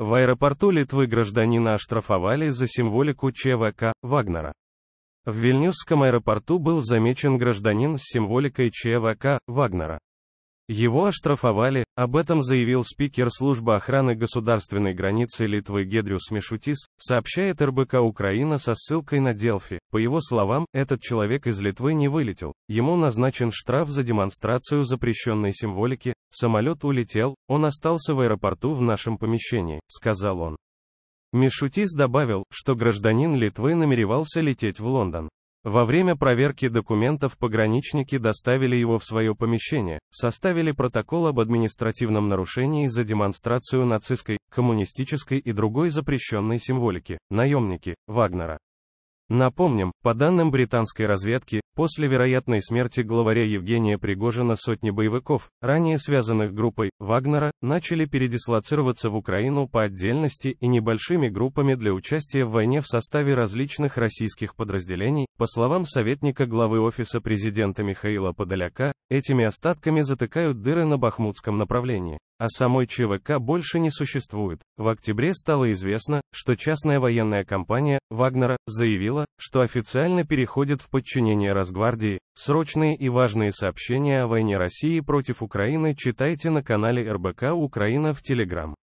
В аэропорту Литвы гражданина оштрафовали за символику ЧВК «Вагнера». В Вильнюсском аэропорту был замечен гражданин с символикой ЧВК «Вагнера». Его оштрафовали, об этом заявил спикер службы охраны государственной границы Литвы Гедриус Мишутис, сообщает РБК Украина со ссылкой на Делфи. По его словам, этот человек из Литвы не вылетел, ему назначен штраф за демонстрацию запрещенной символики, самолет улетел, он остался в аэропорту в нашем помещении, сказал он. Мишутис добавил, что гражданин Литвы намеревался лететь в Лондон. Во время проверки документов пограничники доставили его в свое помещение, составили протокол об административном нарушении за демонстрацию нацистской, коммунистической и другой запрещенной символики, наемники, Вагнера. Напомним, по данным британской разведки, после вероятной смерти главаря Евгения Пригожина сотни боевиков, ранее связанных группой Вагнера, начали передислоцироваться в Украину по отдельности и небольшими группами для участия в войне в составе различных российских подразделений. По словам советника главы Офиса президента Михаила Подоляка, этими остатками затыкают дыры на бахмутском направлении а самой ЧВК больше не существует. В октябре стало известно, что частная военная компания Вагнера заявила, что официально переходит в подчинение Росгвардии. Срочные и важные сообщения о войне России против Украины читайте на канале РБК Украина в Телеграм.